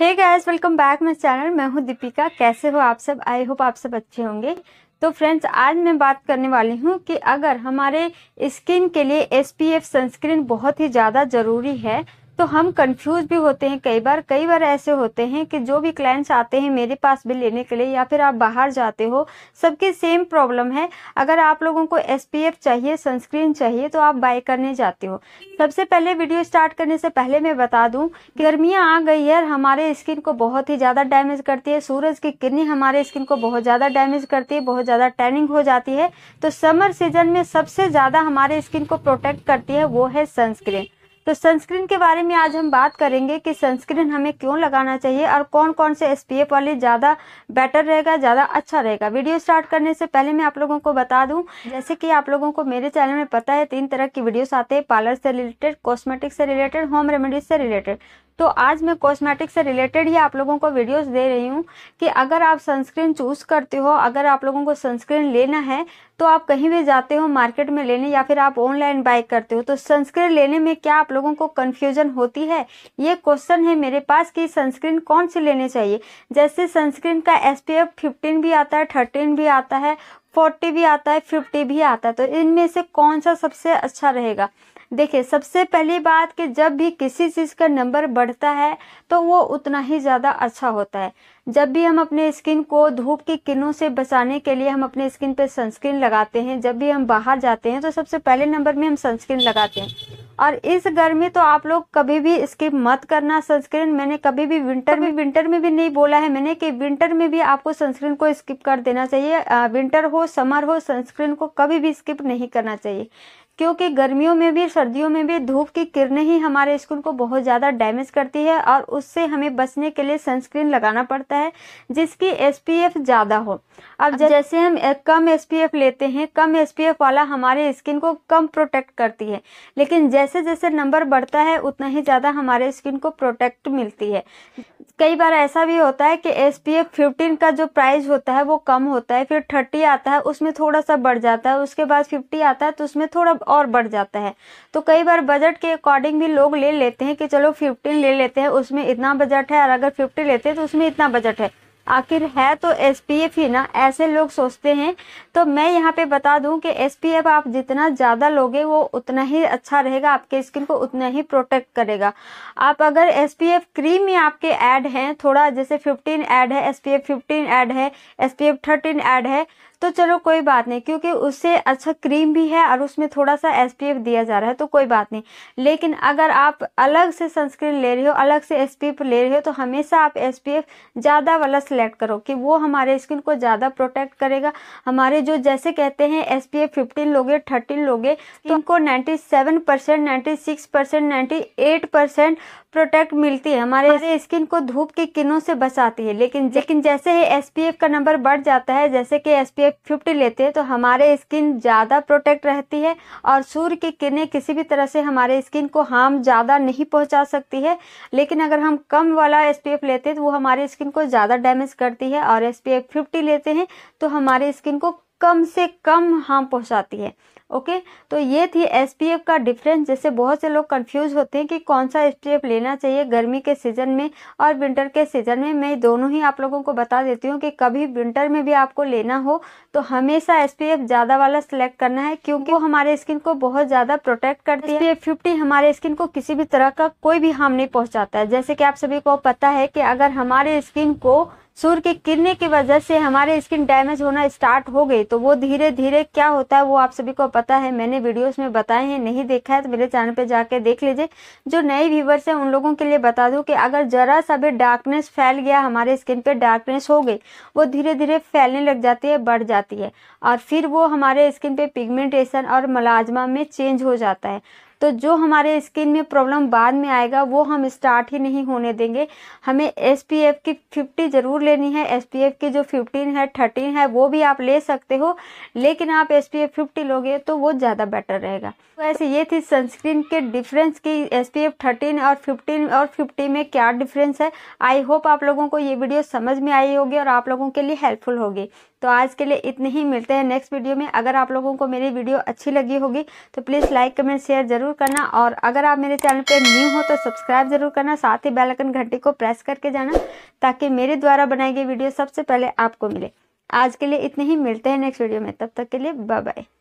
hey guys welcome back my channel मैं हूँ दीपिका कैसे हो आप सब आई होप आप सब अच्छे होंगे तो फ्रेंड्स आज मैं बात करने वाली हूँ कि अगर हमारे स्किन के लिए एसपीएफ सनस्क्रीन बहुत ही ज़्यादा ज़रूरी है तो हम कंफ्यूज भी होते हैं कई बार कई बार ऐसे होते हैं कि जो भी क्लाइंट्स आते हैं मेरे पास भी लेने के लिए या फिर आप बाहर जाते हो सबके सेम प्रॉब्लम है अगर आप लोगों को एस चाहिए सनस्क्रीन चाहिए तो आप बाय करने जाते हो सबसे पहले वीडियो स्टार्ट करने से पहले मैं बता दूँ कि गर्मियाँ आ गई है हमारे स्किन को बहुत ही ज़्यादा डैमेज करती है सूरज की किरणें हमारे स्किन को बहुत ज़्यादा डैमेज करती है बहुत ज़्यादा टैनिंग हो जाती है तो समर सीजन में सबसे ज़्यादा हमारे स्किन को प्रोटेक्ट करती है वो है सनस्क्रीन तो सनस्क्रीन के बारे में आज हम बात करेंगे कि सनस्क्रीन हमें क्यों लगाना चाहिए और कौन कौन से एस पी वाले ज़्यादा बेटर रहेगा ज़्यादा अच्छा रहेगा वीडियो स्टार्ट करने से पहले मैं आप लोगों को बता दूं जैसे कि आप लोगों को मेरे चैनल में पता है तीन तरह की वीडियोस आते हैं पार्लर से रिलेटेड कॉस्मेटिक से रिलेटेड होम रेमेडीज से रिलेटेड तो आज मैं कॉस्मेटिक से रिलेटेड ही आप लोगों को वीडियोस दे रही हूँ कि अगर आप सनस्क्रीन चूज़ करते हो अगर आप लोगों को सनस्क्रीन लेना है तो आप कहीं भी जाते हो मार्केट में लेने या फिर आप ऑनलाइन बाय करते हो तो सनस्क्रीन लेने में क्या आप लोगों को कन्फ्यूजन होती है ये क्वेश्चन है मेरे पास कि सनस्क्रीन कौन सी लेने चाहिए जैसे सनस्क्रीन का एस पी एफ फिफ्टीन भी आता है थर्टीन भी आता है फोर्टी भी आता है फिफ्टी भी आता है तो इनमें से कौन सा सबसे अच्छा रहेगा देखिए सबसे पहली बात कि जब भी किसी चीज़ का नंबर बढ़ता है तो वो उतना ही ज़्यादा अच्छा होता है जब भी हम अपने स्किन को धूप की किरणों से बचाने के लिए हम अपने स्किन पे सनस्क्रीन लगाते हैं जब भी हम बाहर जाते हैं तो सबसे पहले नंबर में हम सनस्क्रीन लगाते हैं और इस गर्मी तो आप लोग कभी भी स्किप मत करना सनस्क्रीन मैंने कभी भी विंटर में विंटर में भी नहीं बोला है मैंने कि विंटर में भी आपको सनस्क्रीन को स्किप कर देना चाहिए विंटर हो समर हो सनस्क्रीन को कभी भी स्किप नहीं करना चाहिए क्योंकि गर्मियों में भी सर्दियों में भी धूप की किरणें ही हमारे स्किन को बहुत ज़्यादा डैमेज करती है और उससे हमें बचने के लिए सनस्क्रीन लगाना पड़ता है जिसकी एसपीएफ ज़्यादा हो अब, जैसे हम कम एसपीएफ लेते हैं कम एसपीएफ वाला हमारे स्किन को कम प्रोटेक्ट करती है लेकिन जैसे जैसे नंबर बढ़ता है उतना ही ज़्यादा हमारे स्किन को प्रोटेक्ट मिलती है कई बार ऐसा भी होता है कि एस पी एफ फिफ्टीन का जो प्राइस होता है वो कम होता है फिर थर्टी आता है उसमें थोड़ा सा बढ़ जाता है उसके बाद फिफ्टी आता है तो उसमें थोड़ा और बढ़ जाता है तो कई बार बजट के अकॉर्डिंग भी लोग ले लेते हैं कि चलो फिफ्टीन ले लेते हैं उसमें इतना बजट है और अगर फिफ्टी लेते हैं तो उसमें इतना बजट है आखिर है तो एस ही ना ऐसे लोग सोचते हैं तो मैं यहाँ पे बता दूँ कि एस आप जितना ज़्यादा लोगे वो उतना ही अच्छा रहेगा आपके स्किन को उतना ही प्रोटेक्ट करेगा आप अगर एस क्रीम में आपके ऐड हैं थोड़ा जैसे 15 ऐड है S P F fifteen add है S P F thirteen add है तो चलो कोई बात नहीं क्योंकि उससे अच्छा क्रीम भी है और उसमें थोड़ा सा एस दिया जा रहा है तो कोई बात नहीं लेकिन अगर आप अलग से सनस्क्रीन ले रहे हो अलग से एस ले रहे हो तो हमेशा आप एस ज़्यादा वाला सिलेक्ट करो कि वो हमारे स्किन को ज़्यादा प्रोटेक्ट करेगा हमारे जो जैसे कहते हैं एस पी एफ फिफ्टीन लोगे थर्टीन लोगे तो, तो उनको ninety seven percent ninety six percent ninety eight percent protect मिलती है हमारे स्किन को धूप के किरणों से बचाती है लेकिन लेकिन जैसे ही एस का नंबर बढ़ जाता है जैसे कि एस पी एफ लेते हैं तो हमारे स्किन ज़्यादा प्रोटेक्ट रहती है और सूर्य की किरणें किसी भी तरह से हमारे स्किन को हार्म ज़्यादा नहीं पहुँचा सकती है लेकिन अगर हम कम वाला एस लेते हैं तो वो हमारे स्किन को ज़्यादा डैमेज करती है और एस पी लेते हैं तो हमारे स्किन को कम से कम हार्म पहुँचाती है ओके तो ये थी एस का डिफरेंस जैसे बहुत से लोग कंफ्यूज होते हैं कि कौन सा एस लेना चाहिए गर्मी के सीज़न में और विंटर के सीज़न में मैं दोनों ही आप लोगों को बता देती हूँ कि कभी विंटर में भी आपको लेना हो तो हमेशा एस ज़्यादा वाला सिलेक्ट करना है क्योंकि वो हमारे स्किन को बहुत ज़्यादा प्रोटेक्ट करती है फिफ्टी हमारे स्किन को किसी भी तरह का कोई भी हार्म नहीं पहुँचाता है जैसे कि आप सभी को पता है कि अगर हमारे स्किन को सूर्य की किरने की वजह से हमारे स्किन डैमेज होना स्टार्ट हो गई तो वो धीरे धीरे क्या होता है वो आप सभी को पता है मैंने वीडियोस में बताए हैं नहीं देखा है तो मेरे चैनल पे जाके देख लीजिए जो नए व्यूवर्स हैं उन लोगों के लिए बता दूं कि अगर जरा सा भी डार्कनेस फैल गया हमारे स्किन पे डार्कनेस हो गई वो धीरे धीरे फैलने लग जाती है बढ़ जाती है और फिर वो हमारे स्किन पे पिगमेंटेशन और मलाजमा में चेंज हो जाता है तो जो हमारे स्किन में प्रॉब्लम बाद में आएगा वो हम स्टार्ट ही नहीं होने देंगे हमें एस की फिफ्टी ज़रूर लेनी है एस की जो फिफ्टीन है थर्टीन है वो भी आप ले सकते हो लेकिन आप एस पी लोगे तो वो ज़्यादा बेटर रहेगा तो ऐसे ये थी सनस्क्रीन के डिफरेंस की एस पी एफ थर्टीन और फिफ्टीन और फिफ्टी में क्या डिफरेंस है आई होप आप लोगों को ये वीडियो समझ में आई होगी और आप लोगों के लिए हेल्पफुल होगी तो आज के लिए इतने ही मिलते हैं नेक्स्ट वीडियो में अगर आप लोगों को मेरी वीडियो अच्छी लगी होगी तो प्लीज़ लाइक कमेंट शेयर जरूर ज़रूर करना और अगर आप मेरे चैनल पर न्यू हो तो सब्सक्राइब ज़रूर करना साथ ही बेलकन घंटी को प्रेस करके जाना ताकि मेरे द्वारा बनाई गई वीडियो सबसे पहले आपको मिले आज के लिए इतने ही मिलते हैं नेक्स्ट वीडियो में तब तक के लिए बाय बाय